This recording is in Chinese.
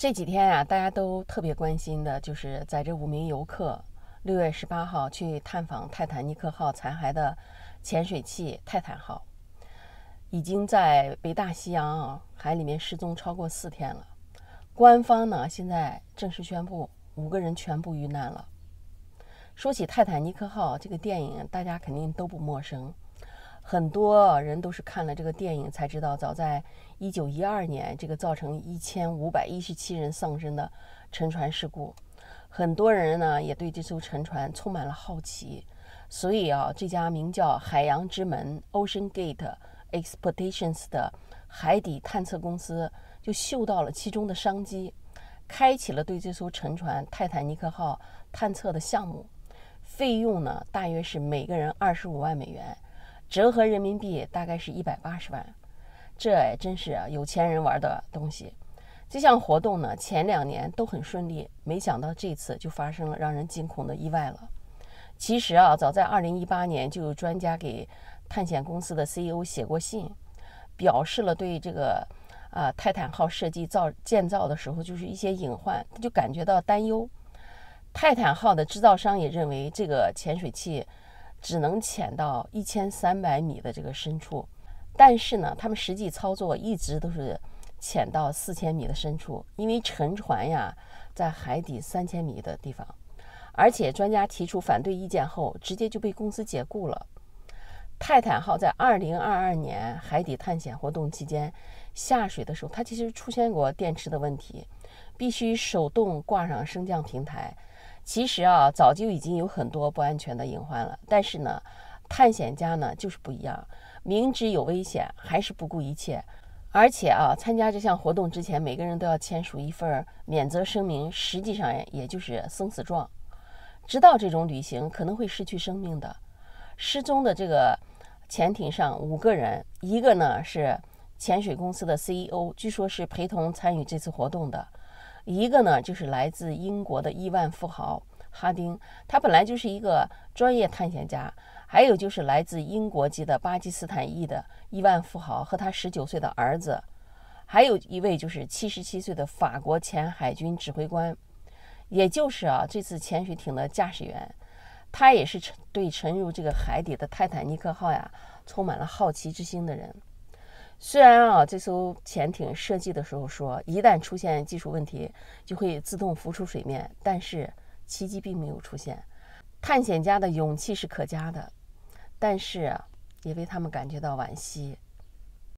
这几天啊，大家都特别关心的，就是在这五名游客六月十八号去探访泰坦尼克号残骸的潜水器“泰坦号”已经在北大西洋海里面失踪超过四天了。官方呢现在正式宣布，五个人全部遇难了。说起泰坦尼克号这个电影，大家肯定都不陌生。很多人都是看了这个电影才知道，早在一九一二年，这个造成一千五百一十七人丧生的沉船事故。很多人呢也对这艘沉船充满了好奇，所以啊，这家名叫海洋之门 Ocean Gate Expeditions 的海底探测公司就嗅到了其中的商机，开启了对这艘沉船泰坦尼克号探测的项目。费用呢，大约是每个人二十五万美元。折合人民币大概是一百八十万，这真是有钱人玩的东西。这项活动呢，前两年都很顺利，没想到这次就发生了让人惊恐的意外了。其实啊，早在二零一八年就有专家给探险公司的 CEO 写过信，表示了对这个啊泰坦号设计造建造的时候就是一些隐患，他就感觉到担忧。泰坦号的制造商也认为这个潜水器。只能潜到一千三百米的这个深处，但是呢，他们实际操作一直都是潜到四千米的深处，因为沉船呀在海底三千米的地方，而且专家提出反对意见后，直接就被公司解雇了。泰坦号在二零二二年海底探险活动期间下水的时候，它其实出现过电池的问题，必须手动挂上升降平台。其实啊，早就已经有很多不安全的隐患了。但是呢，探险家呢就是不一样，明知有危险还是不顾一切。而且啊，参加这项活动之前，每个人都要签署一份免责声明，实际上也就是生死状，知道这种旅行可能会失去生命的。失踪的这个潜艇上五个人，一个呢是潜水公司的 CEO，据说是陪同参与这次活动的。一个呢，就是来自英国的亿万富豪哈丁，他本来就是一个专业探险家；还有就是来自英国籍的巴基斯坦裔的亿万富豪和他十九岁的儿子；还有一位就是七十七岁的法国前海军指挥官，也就是啊这次潜水艇的驾驶员，他也是沉对沉入这个海底的泰坦尼克号呀充满了好奇之心的人。虽然啊，这艘潜艇设计的时候说，一旦出现技术问题，就会自动浮出水面，但是奇迹并没有出现。探险家的勇气是可嘉的，但是也为他们感觉到惋惜。